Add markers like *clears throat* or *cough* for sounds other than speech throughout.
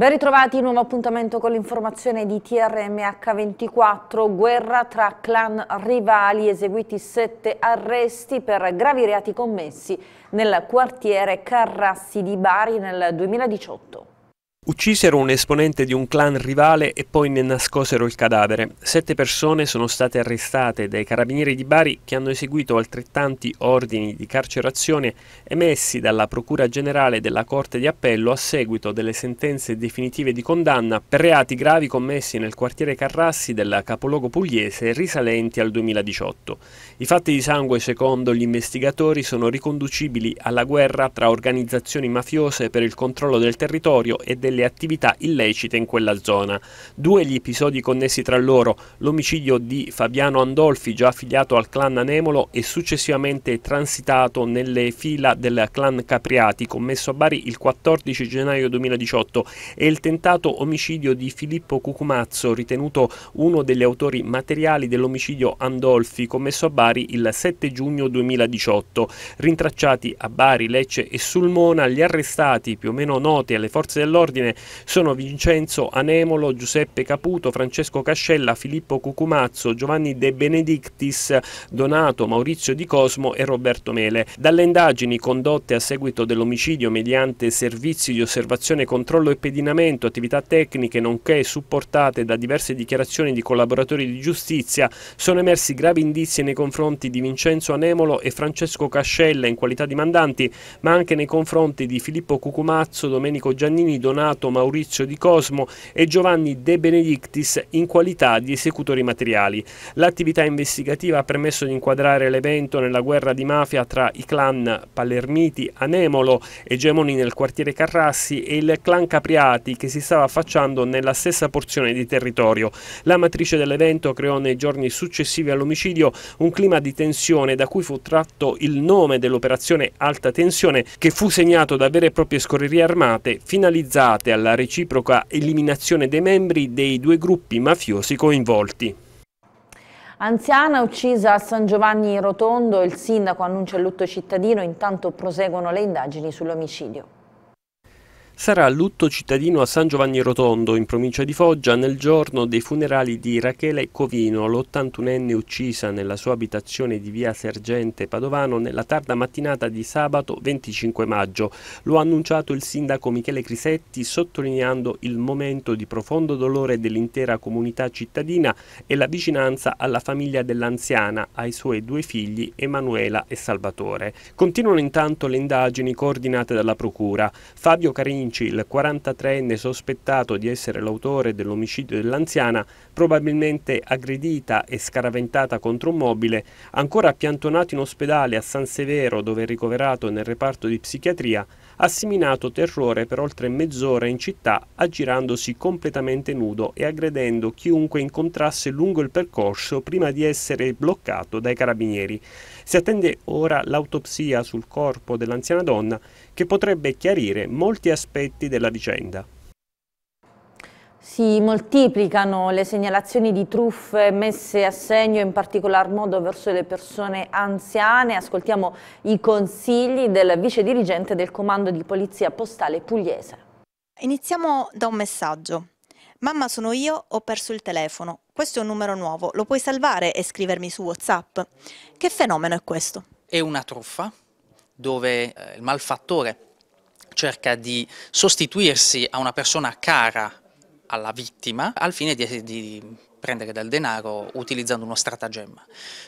Ben ritrovati, nuovo appuntamento con l'informazione di TRMH24, guerra tra clan rivali, eseguiti sette arresti per gravi reati commessi nel quartiere Carrassi di Bari nel 2018. Uccisero un esponente di un clan rivale e poi ne nascosero il cadavere. Sette persone sono state arrestate dai carabinieri di Bari che hanno eseguito altrettanti ordini di carcerazione emessi dalla Procura Generale della Corte di Appello a seguito delle sentenze definitive di condanna per reati gravi commessi nel quartiere Carrassi del capoluogo pugliese risalenti al 2018. I fatti di sangue, secondo gli investigatori, sono riconducibili alla guerra tra organizzazioni mafiose per il controllo del territorio e dei delle attività illecite in quella zona. Due gli episodi connessi tra loro, l'omicidio di Fabiano Andolfi, già affiliato al clan Anemolo e successivamente transitato nelle fila del clan Capriati, commesso a Bari il 14 gennaio 2018, e il tentato omicidio di Filippo Cucumazzo, ritenuto uno degli autori materiali dell'omicidio Andolfi, commesso a Bari il 7 giugno 2018. Rintracciati a Bari, Lecce e Sulmona, gli arrestati, più o meno noti alle forze dell'ordine, dell'Ordine sono Vincenzo Anemolo, Giuseppe Caputo, Francesco Cascella, Filippo Cucumazzo, Giovanni De Benedictis, Donato, Maurizio Di Cosmo e Roberto Mele. Dalle indagini condotte a seguito dell'omicidio mediante servizi di osservazione, controllo e pedinamento, attività tecniche nonché supportate da diverse dichiarazioni di collaboratori di giustizia, sono emersi gravi indizi nei confronti di Vincenzo Anemolo e Francesco Cascella in qualità di mandanti, ma anche nei confronti di Filippo Cucumazzo, Domenico Giannini, Donato, Donato Maurizio Di Cosmo e Giovanni De Benedictis in qualità di esecutori materiali. L'attività investigativa ha permesso di inquadrare l'evento nella guerra di mafia tra i clan Palermiti, Anemolo, egemoni nel quartiere Carrassi e il clan Capriati che si stava affacciando nella stessa porzione di territorio. La matrice dell'evento creò nei giorni successivi all'omicidio un clima di tensione da cui fu tratto il nome dell'operazione Alta Tensione che fu segnato da vere e proprie scorrerie armate finalizzate finalizzate alla reciproca eliminazione dei membri dei due gruppi mafiosi coinvolti. Anziana uccisa a San Giovanni Rotondo, il sindaco annuncia il lutto cittadino, intanto proseguono le indagini sull'omicidio. Sarà lutto cittadino a San Giovanni Rotondo, in provincia di Foggia, nel giorno dei funerali di Rachele Covino, l'81enne uccisa nella sua abitazione di via Sergente Padovano nella tarda mattinata di sabato 25 maggio. Lo ha annunciato il sindaco Michele Crisetti, sottolineando il momento di profondo dolore dell'intera comunità cittadina e la vicinanza alla famiglia dell'anziana, ai suoi due figli Emanuela e Salvatore. Continuano intanto le indagini coordinate dalla Procura. Fabio Carini Vinci, il 43enne sospettato di essere l'autore dell'omicidio dell'anziana, probabilmente aggredita e scaraventata contro un mobile, ancora piantonato in ospedale a San Severo dove è ricoverato nel reparto di psichiatria, ha seminato terrore per oltre mezz'ora in città aggirandosi completamente nudo e aggredendo chiunque incontrasse lungo il percorso prima di essere bloccato dai carabinieri. Si attende ora l'autopsia sul corpo dell'anziana donna che potrebbe chiarire molti aspetti della vicenda. Si moltiplicano le segnalazioni di truffe messe a segno in particolar modo verso le persone anziane. Ascoltiamo i consigli del vice dirigente del comando di polizia postale pugliese. Iniziamo da un messaggio. Mamma sono io, ho perso il telefono. Questo è un numero nuovo, lo puoi salvare e scrivermi su WhatsApp. Che fenomeno è questo? È una truffa dove eh, il malfattore cerca di sostituirsi a una persona cara alla vittima al fine di, di prendere del denaro utilizzando uno stratagemma,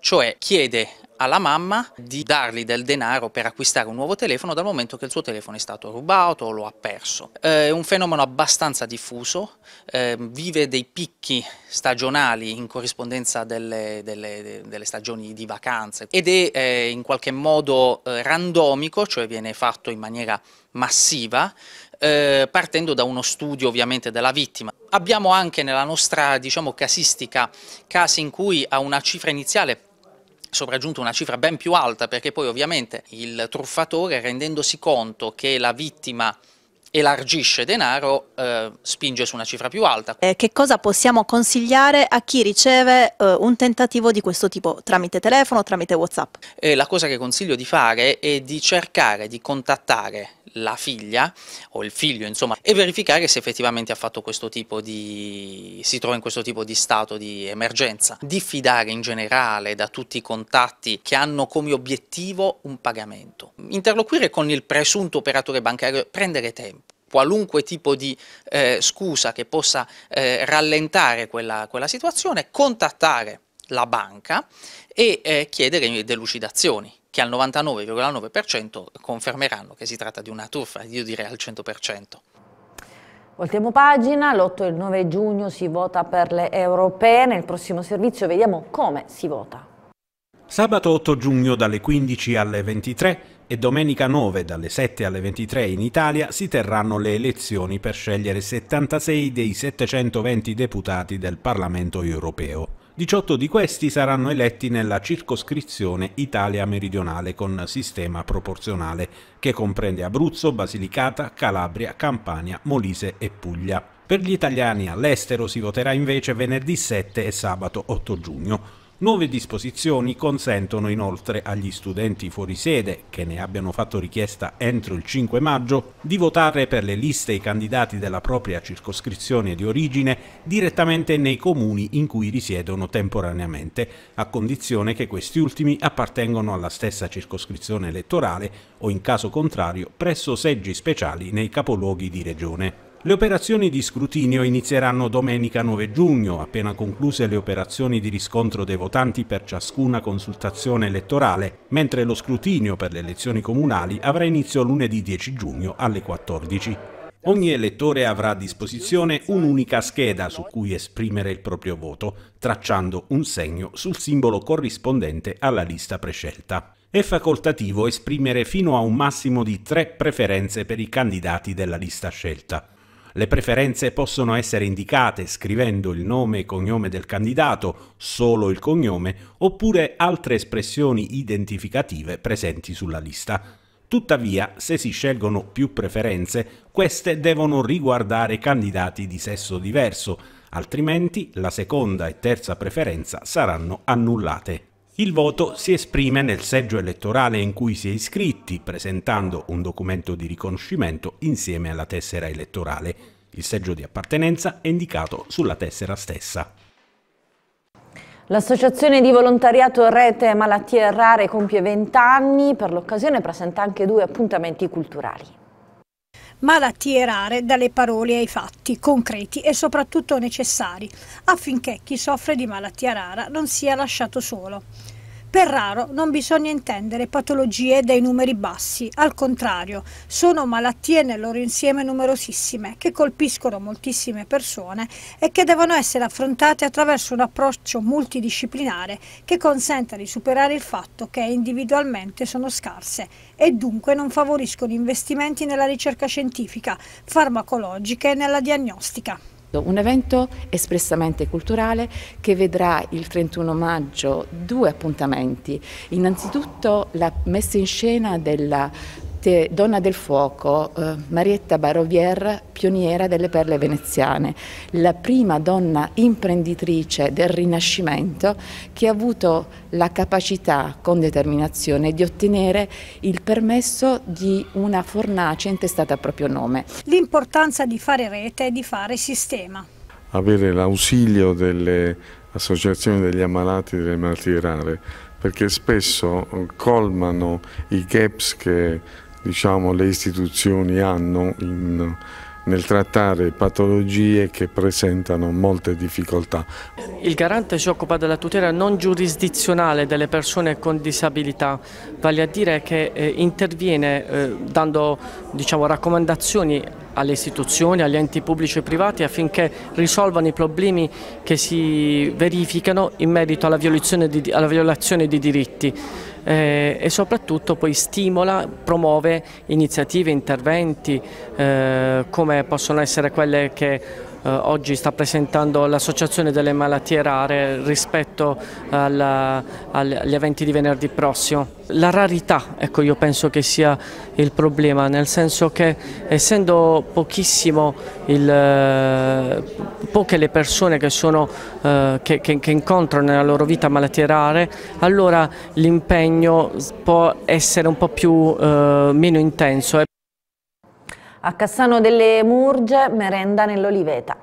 cioè chiede alla mamma di dargli del denaro per acquistare un nuovo telefono dal momento che il suo telefono è stato rubato o lo ha perso. Eh, è un fenomeno abbastanza diffuso, ehm, vive dei picchi stagionali in corrispondenza delle, delle, delle stagioni di vacanze ed è eh, in qualche modo eh, randomico, cioè viene fatto in maniera massiva, eh, partendo da uno studio ovviamente della vittima. Abbiamo anche nella nostra diciamo, casistica casi in cui a una cifra iniziale sopraggiunta una cifra ben più alta perché poi ovviamente il truffatore rendendosi conto che la vittima elargisce denaro eh, spinge su una cifra più alta. Eh, che cosa possiamo consigliare a chi riceve eh, un tentativo di questo tipo tramite telefono o tramite Whatsapp? Eh, la cosa che consiglio di fare è di cercare di contattare la figlia o il figlio insomma e verificare se effettivamente ha fatto questo tipo di si trova in questo tipo di stato di emergenza diffidare in generale da tutti i contatti che hanno come obiettivo un pagamento interloquire con il presunto operatore bancario prendere tempo qualunque tipo di eh, scusa che possa eh, rallentare quella, quella situazione contattare la banca e eh, chiedere delucidazioni che al 99,9% confermeranno che si tratta di una truffa, io direi al 100%. Voltiamo pagina, l'8 e il 9 giugno si vota per le europee, nel prossimo servizio vediamo come si vota. Sabato 8 giugno dalle 15 alle 23 e domenica 9 dalle 7 alle 23 in Italia si terranno le elezioni per scegliere 76 dei 720 deputati del Parlamento europeo. 18 di questi saranno eletti nella circoscrizione Italia meridionale con sistema proporzionale, che comprende Abruzzo, Basilicata, Calabria, Campania, Molise e Puglia. Per gli italiani all'estero si voterà invece venerdì 7 e sabato 8 giugno. Nuove disposizioni consentono inoltre agli studenti fuori sede, che ne abbiano fatto richiesta entro il 5 maggio, di votare per le liste i candidati della propria circoscrizione di origine direttamente nei comuni in cui risiedono temporaneamente, a condizione che questi ultimi appartengono alla stessa circoscrizione elettorale o in caso contrario presso seggi speciali nei capoluoghi di regione. Le operazioni di scrutinio inizieranno domenica 9 giugno, appena concluse le operazioni di riscontro dei votanti per ciascuna consultazione elettorale, mentre lo scrutinio per le elezioni comunali avrà inizio lunedì 10 giugno alle 14. Ogni elettore avrà a disposizione un'unica scheda su cui esprimere il proprio voto, tracciando un segno sul simbolo corrispondente alla lista prescelta. È facoltativo esprimere fino a un massimo di tre preferenze per i candidati della lista scelta. Le preferenze possono essere indicate scrivendo il nome e cognome del candidato, solo il cognome, oppure altre espressioni identificative presenti sulla lista. Tuttavia, se si scelgono più preferenze, queste devono riguardare candidati di sesso diverso, altrimenti la seconda e terza preferenza saranno annullate. Il voto si esprime nel seggio elettorale in cui si è iscritti, presentando un documento di riconoscimento insieme alla tessera elettorale. Il seggio di appartenenza è indicato sulla tessera stessa. L'associazione di volontariato Rete Malattie Rare compie 20 anni, per l'occasione presenta anche due appuntamenti culturali malattie rare dalle parole ai fatti concreti e soprattutto necessari, affinché chi soffre di malattia rara non sia lasciato solo. Per raro non bisogna intendere patologie dai numeri bassi, al contrario, sono malattie nel loro insieme numerosissime che colpiscono moltissime persone e che devono essere affrontate attraverso un approccio multidisciplinare che consenta di superare il fatto che individualmente sono scarse e dunque non favoriscono investimenti nella ricerca scientifica, farmacologica e nella diagnostica. Un evento espressamente culturale che vedrà il 31 maggio due appuntamenti. Innanzitutto la messa in scena della Grazie Donna del Fuoco, eh, Marietta Barovier, pioniera delle perle veneziane, la prima donna imprenditrice del Rinascimento che ha avuto la capacità con determinazione di ottenere il permesso di una fornace intestata a proprio nome. L'importanza di fare rete e di fare sistema. Avere l'ausilio delle associazioni degli ammalati delle malattie rare perché spesso eh, colmano i gaps che diciamo, le istituzioni hanno in, nel trattare patologie che presentano molte difficoltà. Il garante si occupa della tutela non giurisdizionale delle persone con disabilità, vale a dire che eh, interviene eh, dando diciamo, raccomandazioni alle istituzioni, agli enti pubblici e privati affinché risolvano i problemi che si verificano in merito alla violazione di, alla violazione di diritti eh, e soprattutto poi stimola, promuove iniziative, interventi eh, come possono essere quelle che eh, oggi sta presentando l'Associazione delle Malattie Rare rispetto alla, agli eventi di venerdì prossimo. La rarità, ecco, io penso che sia il problema, nel senso che essendo pochissimo il, eh, poche le persone che, sono, eh, che, che, che incontrano nella loro vita malattie rare, allora l'impegno può essere un po' più, eh, meno intenso. A Cassano delle Murge, merenda nell'Oliveta.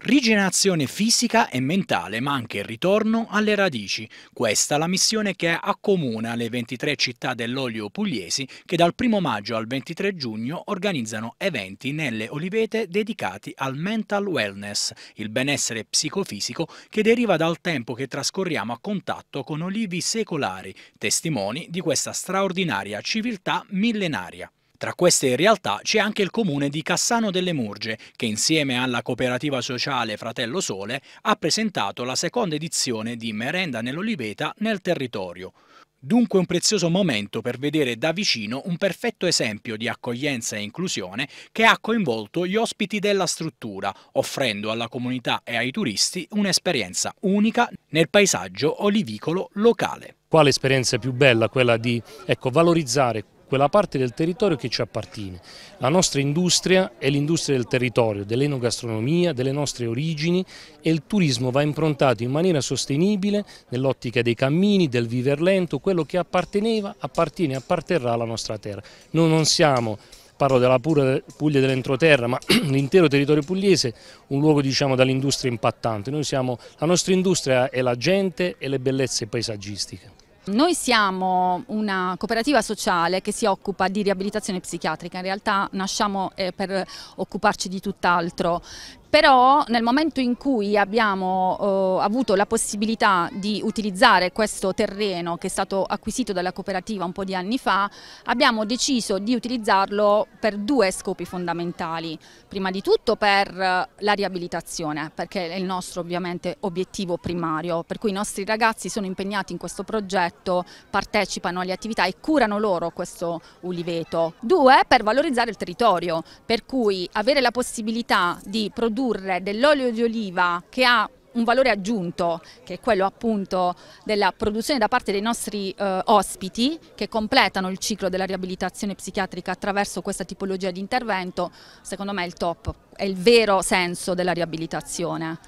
Rigenerazione fisica e mentale, ma anche il ritorno alle radici. Questa è la missione che accomuna le 23 città dell'olio pugliesi che dal 1 maggio al 23 giugno organizzano eventi nelle olivete dedicati al mental wellness, il benessere psicofisico che deriva dal tempo che trascorriamo a contatto con olivi secolari, testimoni di questa straordinaria civiltà millenaria. Tra queste realtà c'è anche il comune di Cassano delle Murge, che insieme alla cooperativa sociale Fratello Sole ha presentato la seconda edizione di Merenda nell'Oliveta nel territorio. Dunque un prezioso momento per vedere da vicino un perfetto esempio di accoglienza e inclusione che ha coinvolto gli ospiti della struttura, offrendo alla comunità e ai turisti un'esperienza unica nel paesaggio olivicolo locale. Quale esperienza più bella quella di ecco, valorizzare quella parte del territorio che ci appartiene. La nostra industria è l'industria del territorio, dell'enogastronomia, delle nostre origini e il turismo va improntato in maniera sostenibile nell'ottica dei cammini, del viver lento, quello che apparteneva, appartiene e apparterrà alla nostra terra. Noi non siamo parlo della Puglia dell'entroterra, ma *clears throat* l'intero territorio pugliese, un luogo diciamo, dall'industria impattante. Siamo, la nostra industria è la gente e le bellezze paesaggistiche. Noi siamo una cooperativa sociale che si occupa di riabilitazione psichiatrica, in realtà nasciamo eh, per occuparci di tutt'altro, però nel momento in cui abbiamo eh, avuto la possibilità di utilizzare questo terreno che è stato acquisito dalla cooperativa un po' di anni fa, abbiamo deciso di utilizzarlo per due scopi fondamentali. Prima di tutto per la riabilitazione, perché è il nostro ovviamente obiettivo primario, per cui i nostri ragazzi sono impegnati in questo progetto, partecipano alle attività e curano loro questo uliveto. Due, per valorizzare il territorio, per cui avere la possibilità di produrre produrre dell'olio di oliva che ha un valore aggiunto che è quello appunto della produzione da parte dei nostri eh, ospiti che completano il ciclo della riabilitazione psichiatrica attraverso questa tipologia di intervento, secondo me è il top, è il vero senso della riabilitazione.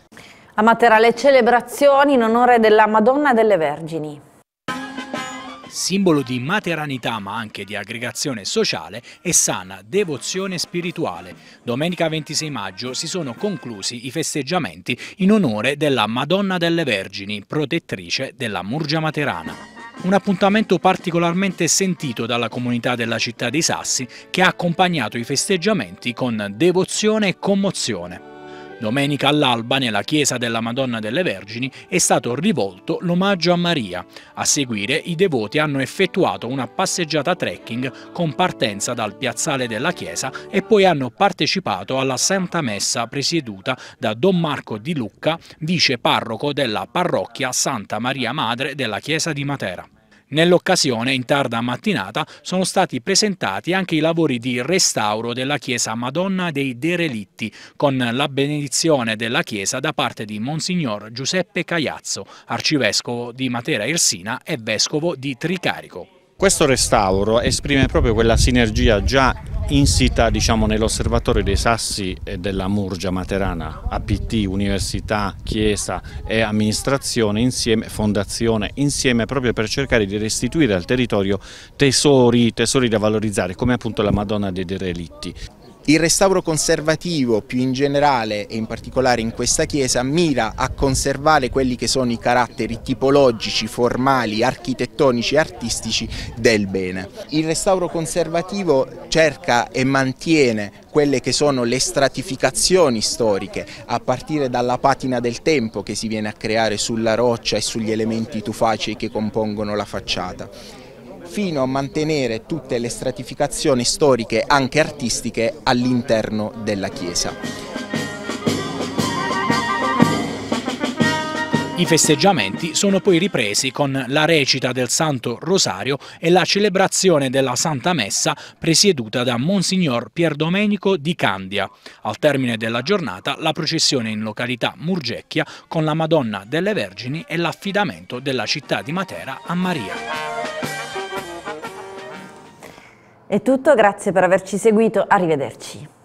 A Matera le celebrazioni in onore della Madonna delle Vergini simbolo di materanità ma anche di aggregazione sociale e sana devozione spirituale. Domenica 26 maggio si sono conclusi i festeggiamenti in onore della Madonna delle Vergini, protettrice della Murgia Materana. Un appuntamento particolarmente sentito dalla comunità della città dei Sassi che ha accompagnato i festeggiamenti con devozione e commozione. Domenica all'alba, nella chiesa della Madonna delle Vergini, è stato rivolto l'omaggio a Maria. A seguire i devoti hanno effettuato una passeggiata trekking con partenza dal piazzale della chiesa e poi hanno partecipato alla Santa Messa presieduta da Don Marco Di Lucca, vice parroco della parrocchia Santa Maria Madre della chiesa di Matera. Nell'occasione, in tarda mattinata, sono stati presentati anche i lavori di restauro della chiesa Madonna dei Derelitti, con la benedizione della chiesa da parte di Monsignor Giuseppe Cagliazzo, arcivescovo di Matera Irsina e vescovo di Tricarico. Questo restauro esprime proprio quella sinergia già insita diciamo, nell'osservatorio dei sassi e della Murgia Materana, APT, università, chiesa e amministrazione insieme, fondazione insieme proprio per cercare di restituire al territorio tesori, tesori da valorizzare come appunto la Madonna dei Derelitti. Il restauro conservativo più in generale e in particolare in questa chiesa mira a conservare quelli che sono i caratteri tipologici, formali, architettonici e artistici del bene. Il restauro conservativo cerca e mantiene quelle che sono le stratificazioni storiche, a partire dalla patina del tempo che si viene a creare sulla roccia e sugli elementi tufacei che compongono la facciata fino a mantenere tutte le stratificazioni storiche anche artistiche all'interno della chiesa. I festeggiamenti sono poi ripresi con la recita del Santo Rosario e la celebrazione della Santa Messa presieduta da Monsignor Pierdomenico di Candia. Al termine della giornata la processione in località Murgecchia con la Madonna delle Vergini e l'affidamento della città di Matera a Maria. È tutto, grazie per averci seguito, arrivederci.